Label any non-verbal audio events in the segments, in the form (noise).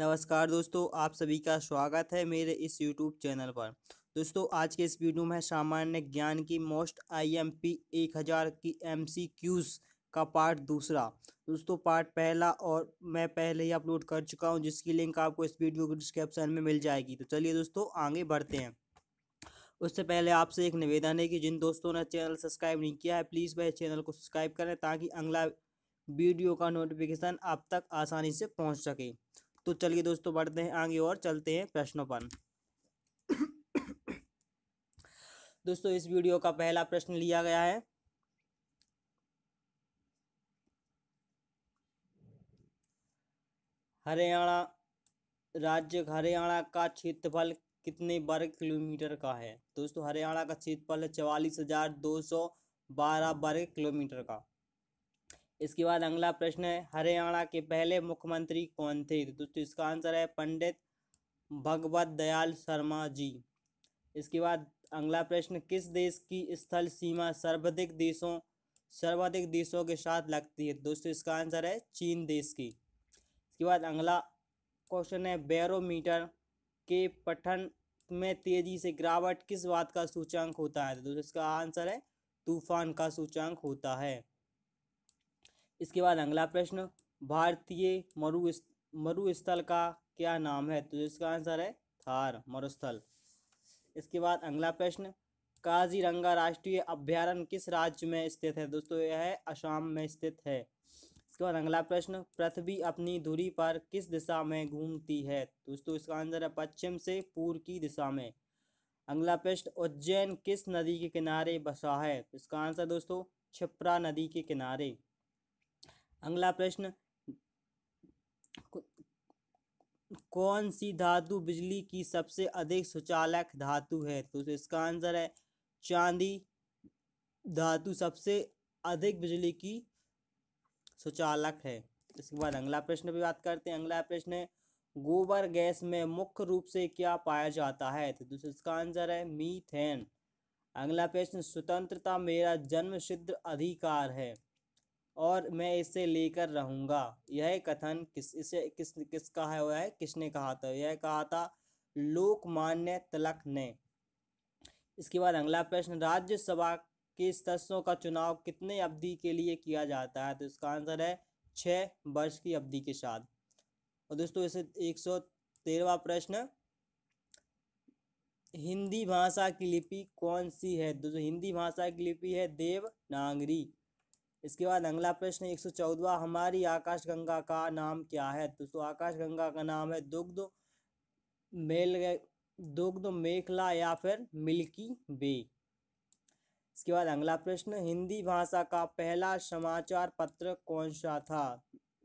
नमस्कार दोस्तों आप सभी का स्वागत है मेरे इस यूट्यूब चैनल पर दोस्तों आज के इस वीडियो में सामान्य ज्ञान की मोस्ट आईएमपी 1000 की एमसीक्यूज का पार्ट दूसरा दोस्तों पार्ट पहला और मैं पहले ही अपलोड कर चुका हूं जिसकी लिंक आपको इस वीडियो के डिस्क्रिप्शन में मिल जाएगी तो चलिए दोस्तों आगे बढ़ते हैं उससे पहले आपसे एक निवेदन है कि जिन दोस्तों ने चैनल सब्सक्राइब नहीं किया है प्लीज़ वह चैनल को सब्सक्राइब करें ताकि अगला वीडियो का नोटिफिकेशन आप तक आसानी से पहुँच सके तो चलिए दोस्तों बढ़ते हैं आगे और चलते हैं प्रश्नों पर दोस्तों इस वीडियो का पहला प्रश्न लिया गया है हरियाणा राज्य हरियाणा का क्षेत्रफल कितने वर्ग किलोमीटर का है दोस्तों हरियाणा का क्षेत्रफल है चवालीस हजार दो सौ बारह वर्ग किलोमीटर का इसके बाद अगला प्रश्न है हरियाणा के पहले मुख्यमंत्री कौन थे दोस्तों तो इसका आंसर है पंडित भगवत दयाल शर्मा जी इसके बाद अगला प्रश्न किस देश की स्थल सीमा सर्वाधिक देशों सर्वाधिक देशों के साथ लगती है दोस्तों इसका आंसर है चीन देश की इसके बाद अगला क्वेश्चन है बैरोमीटर के पठन में तेजी से गिरावट किस बात का सूचांक होता है दोस्तों इसका आंसर है तूफान का सूचांक होता है इसके बाद अगला प्रश्न भारतीय मरु मरुस्थल का क्या नाम है तो इसका आंसर है थार मरुस्थल इसके बाद अगला प्रश्न काजीरंगा राष्ट्रीय अभ्यारण किस राज्य में स्थित है दोस्तों यह है असम में स्थित है इसके बाद अगला प्रश्न पृथ्वी अपनी दूरी पर किस दिशा में घूमती है दोस्तों इसका आंसर है पश्चिम से पूर्व की दिशा में अगला प्रश्न उज्जैन किस नदी के किनारे बसा है इसका आंसर दोस्तों छिप्रा नदी के किनारे अगला प्रश्न कौन सी धातु बिजली की सबसे अधिक सुचालक धातु है तो इसका आंसर है चांदी धातु सबसे अधिक बिजली की सुचालक है इसके बाद अगला प्रश्न भी बात करते हैं अगला प्रश्न है गोबर गैस में मुख्य रूप से क्या पाया जाता है तो इसका आंसर है मीथेन अगला प्रश्न स्वतंत्रता मेरा जन्म सिद्ध अधिकार है और मैं इसे लेकर रहूँगा यह कथन किस इसे किस किसका है वह किसने कहा था यह कहा था लोकमान्य तिलक ने इसके बाद अगला प्रश्न राज्यसभा के सदस्यों का चुनाव कितने अवधि के लिए किया जाता है तो इसका आंसर है छः वर्ष की अवधि के साथ और दोस्तों इसे एक सौ तेरहवा प्रश्न हिंदी भाषा की लिपि कौन सी है दोस्तों हिंदी भाषा की लिपि है देवनागरी इसके बाद अगला प्रश्न एक सौ चौदवा हमारी गंगा का नाम क्या है दोस्तों गंगा का नाम है दुग्ध मेल दुग्ध मेखला या फिर मिल्की वे इसके बाद अगला प्रश्न हिंदी भाषा का पहला समाचार पत्र कौन सा था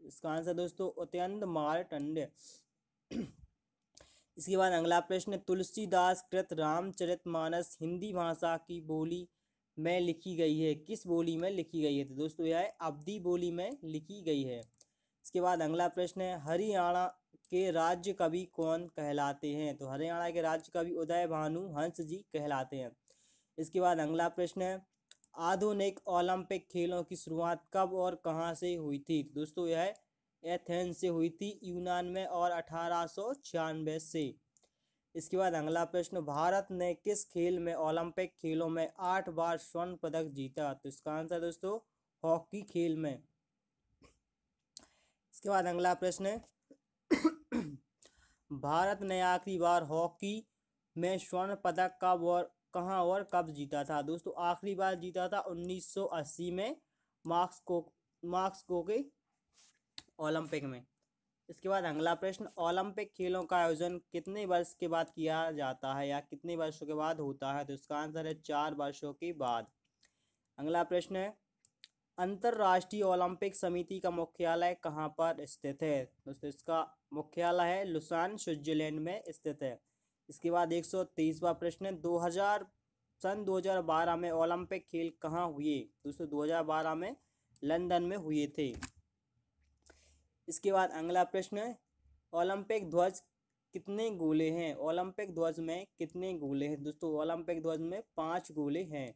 इसका आंसर दोस्तों उत्यंत मारटंड इसके बाद अगला प्रश्न तुलसीदास कृत रामचरितमानस हिंदी भाषा की बोली में लिखी गई है किस बोली में लिखी गई है तो दोस्तों यह है अवधि बोली में लिखी गई है इसके बाद अगला प्रश्न है हरियाणा के राज्य कवि कौन कहलाते हैं तो हरियाणा के राज्य कवि उदय भानु हंस जी कहलाते हैं इसके बाद अगला प्रश्न है आधुनिक ओलंपिक खेलों की शुरुआत कब और कहाँ से हुई थी तो दोस्तों यह एथेंस से हुई थी यूनान में और अठारह से इसके बाद अगला प्रश्न भारत ने किस खेल में ओलंपिक खेलों में आठ बार स्वर्ण पदक जीता तो इसका आंसर दोस्तों हॉकी खेल में इसके बाद अगला प्रश्न भारत ने आखिरी बार हॉकी में स्वर्ण पदक कब और कहाँ और कब जीता था दोस्तों आखिरी बार जीता था 1980 में मार्क्स को मार्क्स को के ओलंपिक में इसके बाद अगला प्रश्न ओलंपिक खेलों का आयोजन कितने वर्ष के बाद किया जाता है या कितने वर्षों के बाद होता है तो इसका आंसर है चार वर्षों के बाद अगला प्रश्न है अंतर्राष्ट्रीय ओलंपिक समिति का मुख्यालय कहाँ पर स्थित है दोस्तों इसका मुख्यालय है लुसान स्विट्जरलैंड में स्थित है इसके बाद एक सौ प्रश्न दो हजार सन दो में ओलंपिक खेल कहाँ हुए दोस्तों दो में लंदन में हुए थे इसके बाद अगला प्रश्न है ओलंपिक ध्वज कितने गोले हैं ओलंपिक ध्वज में कितने गोले हैं दोस्तों ओलंपिक ध्वज में पाँच गोले हैं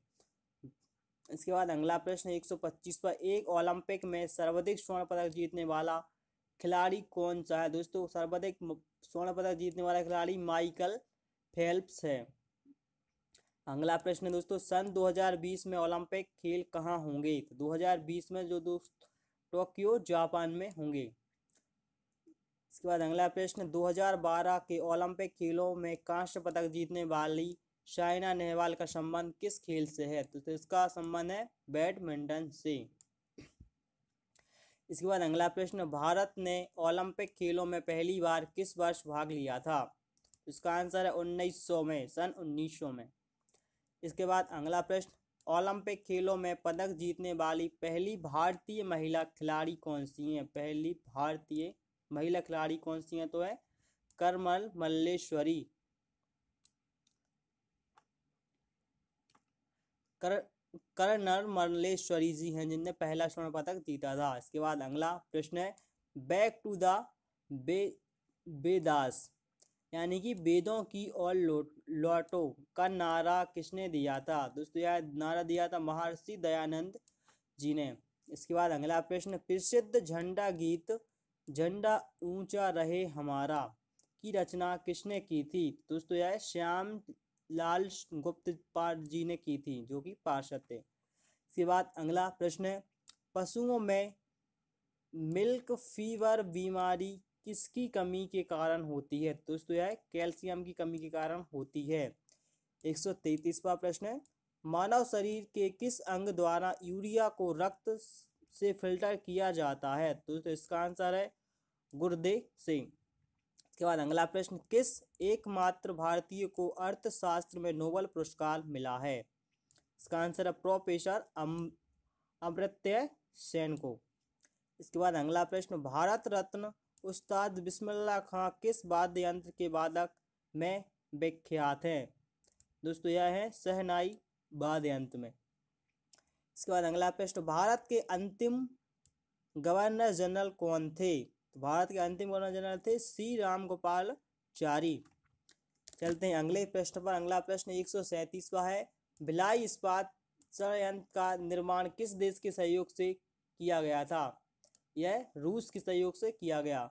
इसके बाद अगला प्रश्न एक सौ पच्चीस पर एक ओलंपिक में सर्वाधिक स्वर्ण पदक जीतने वाला खिलाड़ी कौन सा है दोस्तों सर्वाधिक स्वर्ण पदक जीतने वाला खिलाड़ी माइकल फेल्प्स है अगला प्रश्न है दोस्तों सन 2020 में ओलंपिक खेल कहाँ होंगे तो 2020 में जो दोस्त टोक्यो जापान में होंगे इसके बाद अगला प्रश्न 2012 के ओलंपिक खेलों में कांस्य पदक जीतने वाली साइना नेहवाल का संबंध किस खेल से है तो, तो इसका संबंध है बैडमिंटन से इसके बाद अगला प्रश्न भारत ने ओलंपिक खेलों में पहली बार किस वर्ष भाग लिया था इसका आंसर है 1900 में सन 1900 में इसके बाद अगला प्रश्न ओलंपिक खेलों में पदक जीतने वाली पहली भारतीय महिला खिलाड़ी कौन सी हैं पहली भारतीय महिला खिलाड़ी कौन सी है तो है करमल मल्लेश्वरी कर कर्नल मल्लेश्वरी जी हैं जिनने पहला स्वर्ण पदक जीता था इसके बाद अगला प्रश्न है बैक टू द बे बेदास यानी कि वेदों की और लोट लौटो का नारा किसने दिया था दोस्तों यह नारा दिया था महर्षि दयानंद जी ने इसके बाद अगला प्रश्न प्रसिद्ध झंडा गीत झंडा ऊंचा रहे हमारा की रचना किसने की थी दोस्तों यह श्याम लाल गुप्त पार जी ने की थी जो कि पार्षद थे इसके बाद अगला प्रश्न है पशुओं में मिल्क फीवर बीमारी किसकी कमी के कारण होती है दोस्तों यह कैल्शियम की कमी के कारण होती है एक सौ तैतीसवा प्रश्न है मानव शरीर के किस अंग द्वारा यूरिया को रक्त से फिल्टर किया जाता है दोस्तों इसका आंसर है गुरदे सिंह इसके बाद अगला प्रश्न किस एकमात्र भारतीय को अर्थशास्त्र में नोबल पुरस्कार मिला है इसका आंसर है प्रोफेसर अमृत्य सेन को इसके बाद अगला प्रश्न भारत रत्न उस्ताद बिस्मिल्ला खां किस वाद्य यंत्र के वादक में विख्यात हैं दोस्तों यह है सहनाई वाद्य यंत्र में इसके बाद अगला प्रश्न भारत के अंतिम गवर्नर जनरल कौन थे तो भारत के अंतिम गवर्नर जनरल थे सी राम गोपाल चारी चलते हैं अगले प्रश्न पर अगला प्रश्न एक सौ सैंतीसवा है भिलाई इस्पात संयंत्र का निर्माण किस देश के सहयोग से किया गया था यह रूस के सहयोग से किया गया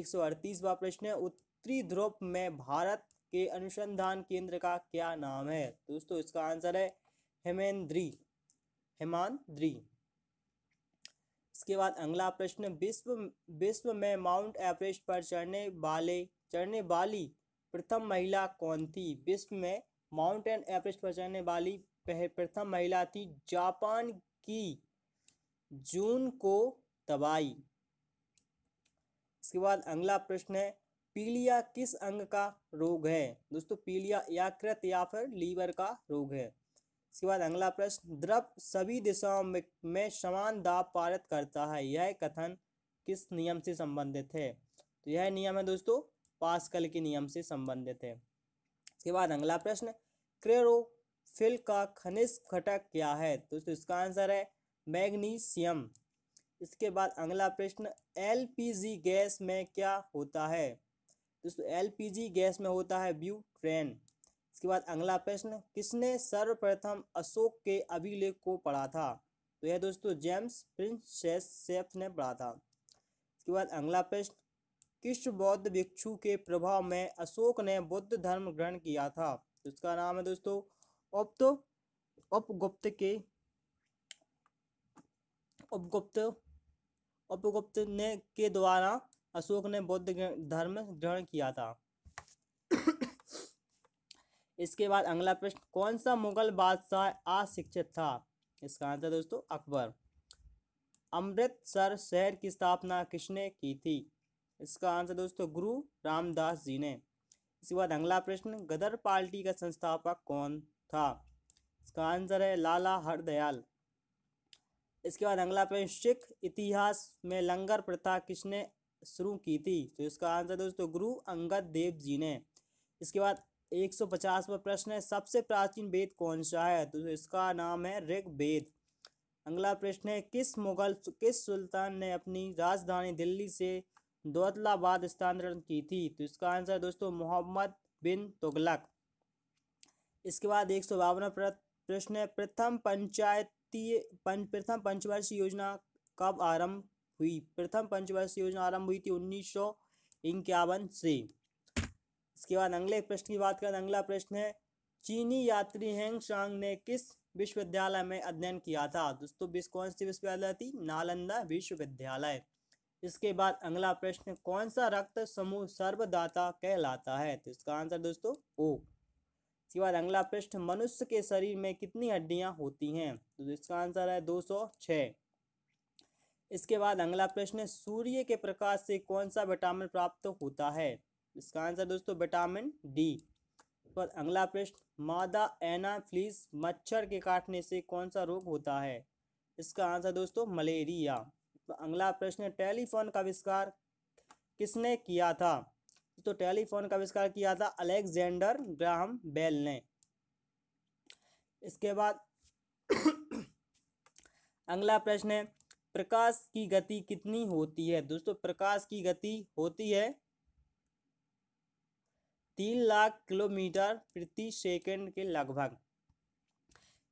एक सौ अड़तीसवा प्रश्न है उत्तरी ध्रुव में भारत के अनुसंधान केंद्र का क्या नाम है दोस्तों इसका आंसर है हेमेंद्री हेमांद्री इसके बाद अगला प्रश्न विश्व विश्व में माउंट एवरेस्ट पर चढ़ने वाले चढ़ने वाली प्रथम महिला कौन थी विश्व में माउंट एवरेस्ट पर चढ़ने वाली प्रथम महिला थी जापान की जून को तबाई इसके बाद अगला प्रश्न है पीलिया किस अंग का रोग है दोस्तों पीलिया याकृत या फिर लीवर का रोग है इसके बाद अगला प्रश्न द्रव सभी दिशाओं में, समान दाब पारित करता है यह कथन किस नियम से संबंधित है तो यह नियम है दोस्तों पास्कल के नियम से संबंधित है इसके बाद अगला प्रश्न क्रेरोफिल का खनिज घटक क्या है तो दोस्तों इसका आंसर है मैग्नीशियम इसके बाद अगला प्रश्न एल गैस में क्या होता है दोस्तों एलपीजी गैस में होता है ब्यूट्रेन इसके बाद अगला प्रश्न किसने सर्वप्रथम अशोक के अभिलेख को पढ़ा था तो यह दोस्तों जेम्स प्रिंसेस सेफ ने पढ़ा था इसके बाद अगला प्रश्न किस बौद्ध भिक्षु के प्रभाव में अशोक ने बौद्ध धर्म ग्रहण किया था उसका तो नाम है दोस्तों उपत उपगुप्त के उपगुप्त उपगुप्त ने के द्वारा अशोक ने बौद्ध धर्म ग्रहण किया था इसके बाद अगला प्रश्न कौन सा मुगल बादशाह अशिक्षित था इसका आंसर दोस्तों अकबर अमृतसर शहर की स्थापना किसने की थी इसका आंसर दोस्तों गुरु रामदास जी ने इसके बाद अगला प्रश्न गदर पार्टी का संस्थापक कौन था इसका आंसर है लाला हरदयाल इसके बाद अगला प्रश्न सिख इतिहास में लंगर प्रथा किसने शुरू की थी तो इसका आंसर दोस्तों गुरु अंगद देव जी ने इसके बाद एक सौ पचासवा प्रश्न है सबसे प्राचीन वेद कौन सा है तो इसका नाम है ऋग वेद अगला प्रश्न है किस मुगल किस सुल्तान ने अपनी राजधानी दिल्ली से दौतलाबाद स्थानांतरण की थी तो इसका आंसर दोस्तों मोहम्मद बिन तुगलक इसके बाद एक सौ बावनवा प्रश्न है प्रथम पंचायती पं, प्रथम पंचवर्षीय योजना कब आरंभ हुई प्रथम पंचवर्षीय योजना आरंभ हुई थी उन्नीस सौ इक्यावन से इसके बाद अगले प्रश्न की बात करें अगला प्रश्न है चीनी यात्री हेंग शांग ने किस विश्वविद्यालय में अध्ययन किया था दोस्तों विश्व कौन सी विश्वविद्यालय थी नालंदा विश्वविद्यालय इसके बाद अगला प्रश्न कौन सा रक्त समूह सर्वदाता कहलाता है तो इसका आंसर दोस्तों ओ इसके बाद अगला प्रश्न मनुष्य के शरीर में कितनी हड्डियां होती हैं तो इसका आंसर है दो सौ छः इसके बाद अगला प्रश्न सूर्य के प्रकाश से कौन सा विटामिन प्राप्त होता है इसका आंसर दोस्तों विटामिन डी पर अगला प्रश्न मादा एना फ्लीस मच्छर के काटने से कौन सा रोग होता है इसका आंसर दोस्तों मलेरिया तो अगला प्रश्न टेलीफोन का आविष्कार किसने किया था तो टेलीफोन का आविष्कार किया था अलेक्जेंडर ग्राहम बेल ने इसके बाद (coughs) अगला प्रश्न है प्रकाश की गति कितनी होती है दोस्तों प्रकाश की गति होती है तीन लाख किलोमीटर प्रति सेकंड के लगभग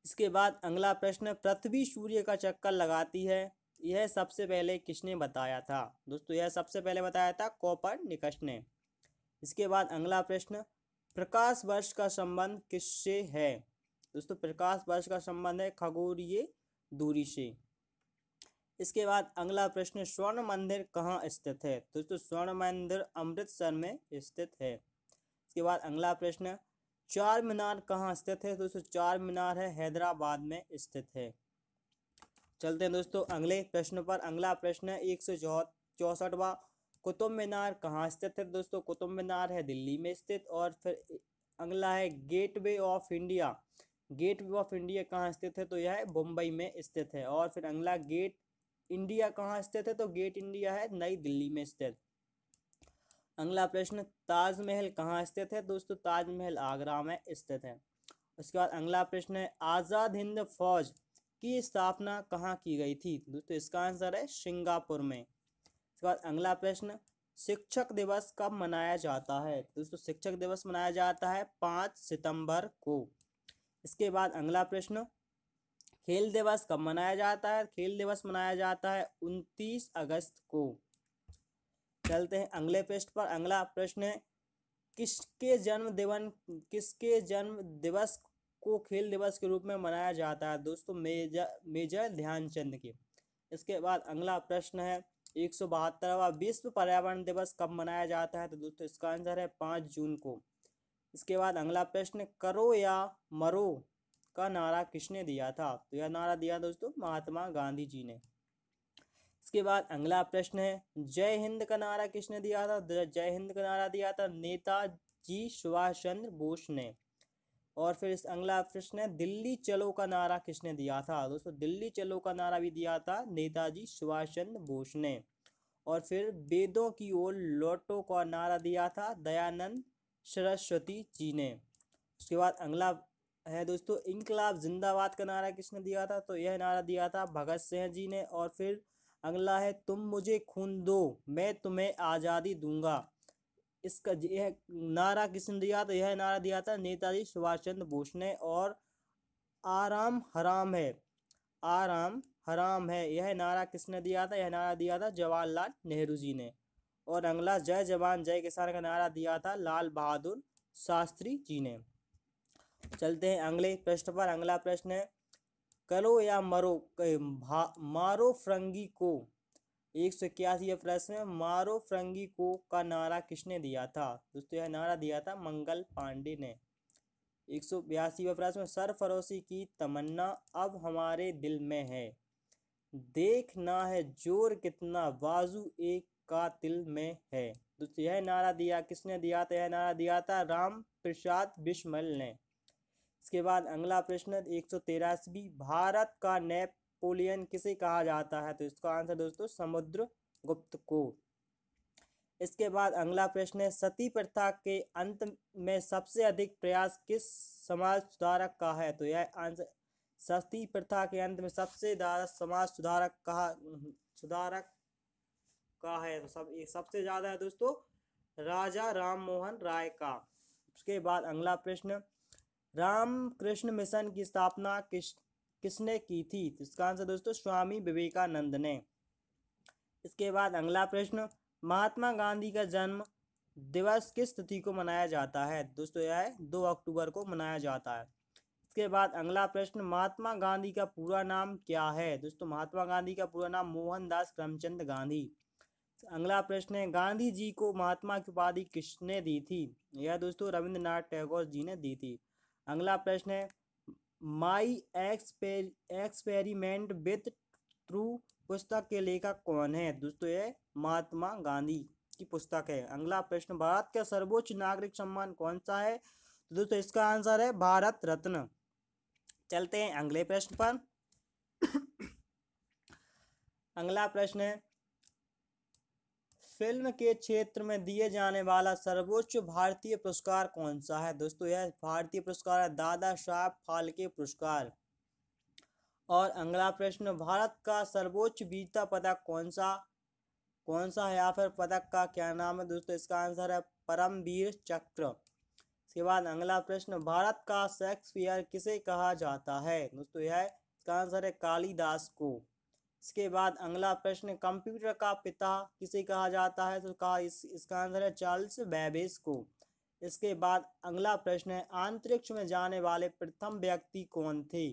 इसके बाद अगला प्रश्न पृथ्वी सूर्य का चक्कर लगाती है यह सबसे पहले किसने बताया था दोस्तों यह सबसे पहले बताया था कॉपर निकट ने इसके बाद अगला प्रश्न प्रकाश वर्ष का संबंध किससे है दोस्तों प्रकाश वर्ष का संबंध है खगोलीय दूरी से इसके बाद अगला प्रश्न स्वर्ण मंदिर कहाँ स्थित है दोस्तों स्वर्ण मंदिर अमृतसर में स्थित है इसके बाद अगला प्रश्न चार मीनार कहाँ स्थित है दोस्तों चार मीनार है हैदराबाद में स्थित है चलते हैं दोस्तों अगले प्रश्न पर अगला प्रश्न है एक सौ चौसठवा कुतुब मीनार कहाँ स्थित है दोस्तों कुतुब मीनार है दिल्ली में स्थित और फिर अगला है gateway of India gateway of India कहाँ स्थित है तो यह है मुंबई में स्थित है और फिर अगला गेट इंडिया कहाँ स्थित है तो गेट इंडिया है नई दिल्ली में स्थित अगला प्रश्न ताजमहल कहाँ स्थित है दोस्तों ताजमहल आगरा में स्थित है उसके बाद अगला प्रश्न है आज़ाद हिंद फौज की स्थापना कहाँ की गई थी दोस्तों इसका आंसर है सिंगापुर में उसके बाद अगला प्रश्न शिक्षक दिवस कब मनाया जाता है दोस्तों शिक्षक दिवस मनाया जाता है पाँच सितंबर को इसके बाद अगला प्रश्न खेल दिवस कब मनाया जाता है खेल दिवस मनाया जाता है उनतीस अगस्त को चलते हैं अगले पृष्ठ पर अगला प्रश्न है किसके जन्म दिवन किसके जन्म दिवस को खेल दिवस के रूप में मनाया जाता है दोस्तों मेजर मेजर ध्यानचंद के इसके बाद अगला प्रश्न है एक सौ बहत्तरवा विश्व पर्यावरण दिवस कब मनाया जाता है तो दोस्तों इसका आंसर है पाँच जून को इसके बाद अगला प्रश्न करो या मरो का नारा किसने दिया था तो यह नारा दिया दोस्तों महात्मा गांधी जी ने इसके बाद अगला प्रश्न है जय हिंद का नारा किसने दिया था जय हिंद का नारा दिया था नेताजी सुभाष चंद्र बोस ने और फिर इस अगला प्रश्न है दिल्ली चलो का नारा किसने दिया था दोस्तों दिल्ली चलो का नारा भी दिया था नेताजी सुभाष चंद्र बोस ने और फिर वेदों की ओर लौटो का नारा दिया था दयानंद सरस्वती जी ने उसके बाद अगला है दोस्तों इनकलाब जिंदाबाद का नारा किसने दिया था तो यह नारा दिया था भगत सिंह जी ने और फिर अगला है तुम मुझे खून दो मैं तुम्हें आज़ादी दूंगा इसका यह नारा किसने दिया था यह नारा दिया था नेताजी सुभाष चंद्र बोस ने और आराम हराम है आराम हराम है यह नारा किसने दिया था यह नारा दिया था जवाहरलाल नेहरू जी ने और अगला जय जवान जय किसान का नारा दिया था लाल बहादुर शास्त्री जी ने चलते हैं अगले प्रश्न पर अगला प्रश्न है करो या मरो मारो फ्रंगी को एक सौ इक्यासी प्रश्न में मारो फ्रंगी को का नारा किसने दिया था दोस्तों यह नारा दिया था मंगल पांडे ने एक सौ बयासी प्रश्न में सरफरोशी की तमन्ना अब हमारे दिल में है देखना है जोर कितना बाजू एक का दिल में है दोस्तों यह नारा दिया किसने दिया था यह नारा दिया था राम प्रसाद बिस्मल ने इसके बाद अगला प्रश्न एक सौ भारत का नेपोलियन किसे कहा जाता है तो इसका आंसर दोस्तों समुद्र गुप्त को इसके बाद अगला प्रश्न है सती प्रथा के अंत में सबसे अधिक प्रयास किस समाज सुधारक का है तो यह आंसर सती प्रथा के अंत में सबसे ज्यादा समाज सुधारक कहा सुधारक का है तो सब सबसे ज्यादा है दोस्तों राजा राम मोहन राय का उसके बाद अगला प्रश्न राम कृष्ण मिशन की स्थापना किस किसने की थी तो इसका आंसर दोस्तों स्वामी विवेकानंद ने इसके बाद अगला प्रश्न महात्मा गांधी का जन्म दिवस किस तिथि को मनाया जाता है दोस्तों यह दो अक्टूबर को मनाया जाता है इसके बाद अगला प्रश्न महात्मा गांधी का पूरा नाम क्या है दोस्तों महात्मा गांधी का पूरा नाम मोहनदास करमचंद गांधी अगला प्रश्न है गांधी जी को महात्मा की उपाधि किसने दी थी यह दोस्तों रविंद्रनाथ टैगोर जी ने दी थी अगला प्रश्न है माई एक्सपेरिमेंट विथ थ्रू पुस्तक के लेखक कौन है दोस्तों ये महात्मा गांधी की पुस्तक है अगला प्रश्न भारत का सर्वोच्च नागरिक सम्मान कौन सा है तो दोस्तों इसका आंसर है भारत रत्न चलते हैं अगले प्रश्न पर अगला प्रश्न है फिल्म के क्षेत्र में दिए जाने वाला सर्वोच्च भारतीय पुरस्कार कौन सा है दोस्तों यह भारतीय पुरस्कार है दादा साहब फाल्के पुरस्कार और अगला प्रश्न भारत का सर्वोच्च वीरता पदक कौन सा कौन सा है या फिर पदक का क्या नाम है दोस्तों इसका आंसर है परमवीर चक्र इसके बाद अगला प्रश्न भारत का शेक्सपियर किसे कहा जाता है दोस्तों यह इसका आंसर है कालीदास को इसके बाद अगला प्रश्न कंप्यूटर का पिता किसे कहा जाता है तो कहा इस इसका आंसर है चार्ल्स बैबेज को इसके बाद अगला प्रश्न है अंतरिक्ष में जाने वाले प्रथम व्यक्ति कौन थे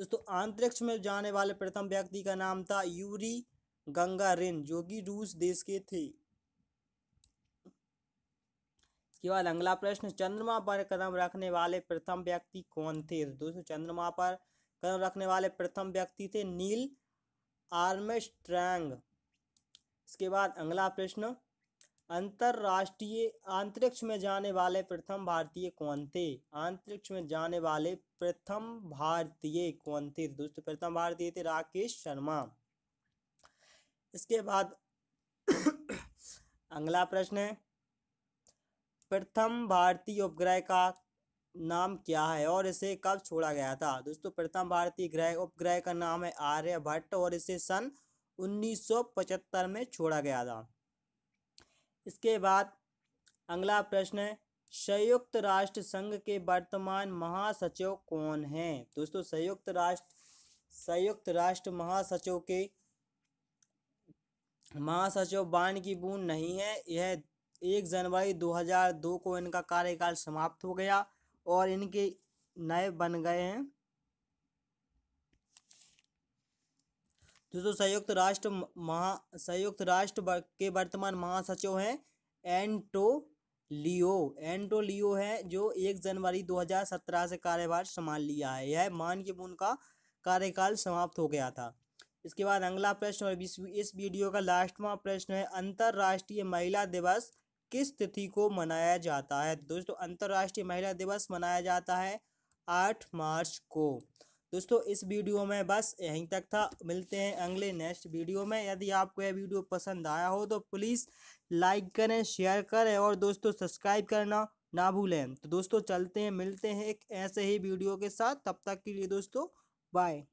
दोस्तों अंतरिक्ष में जाने वाले प्रथम व्यक्ति का नाम था यूरी गंगारिन जो कि रूस देश के थे इसके बाद अगला प्रश्न चंद्रमा पर कदम रखने वाले प्रथम व्यक्ति कौन थे दोस्तों चंद्रमा पर कदम रखने वाले प्रथम व्यक्ति थे नील आर्मस्ट्रांग इसके बाद अगला प्रश्न अंतरराष्ट्रीय अंतरिक्ष में जाने वाले प्रथम भारतीय कौन थे अंतरिक्ष में जाने वाले प्रथम भारतीय कौन थे दोस्तों प्रथम भारतीय थे राकेश शर्मा इसके बाद (clears throat) अगला प्रश्न है प्रथम भारतीय उपग्रह का नाम क्या है और इसे कब छोड़ा गया था दोस्तों प्रथम भारतीय ग्रह उपग्रह का नाम है आर्यभट्ट और इसे सन 1975 में छोड़ा गया था इसके बाद अगला प्रश्न है संयुक्त राष्ट्र संघ के वर्तमान महासचिव कौन हैं दोस्तों संयुक्त राष्ट्र संयुक्त राष्ट्र महासचिव के महासचिव बान की बूंद नहीं है यह एक जनवरी 2002 को इनका कार्यकाल समाप्त हो गया और इनके नए बन गए हैं दोस्तों संयुक्त राष्ट्र महा संयुक्त राष्ट्र के वर्तमान महासचिव हैं एंटो लियो एंटो लियो है जो एक जनवरी 2017 से कार्यभार संभाल लिया है यह मान के मून का कार्यकाल समाप्त हो गया था इसके बाद अगला प्रश्न और इस वीडियो का लास्टवा प्रश्न है अंतर्राष्ट्रीय महिला दिवस किस तिथि को मनाया जाता है दोस्तों अंतर्राष्ट्रीय महिला दिवस मनाया जाता है आठ मार्च को दोस्तों इस वीडियो में बस यहीं तक था मिलते हैं अगले नेक्स्ट वीडियो में यदि आपको यह वीडियो पसंद आया हो तो प्लीज़ लाइक करें शेयर करें और दोस्तों सब्सक्राइब करना ना भूलें तो दोस्तों चलते हैं मिलते हैं एक ऐसे ही वीडियो के साथ तब तक के लिए दोस्तों बाय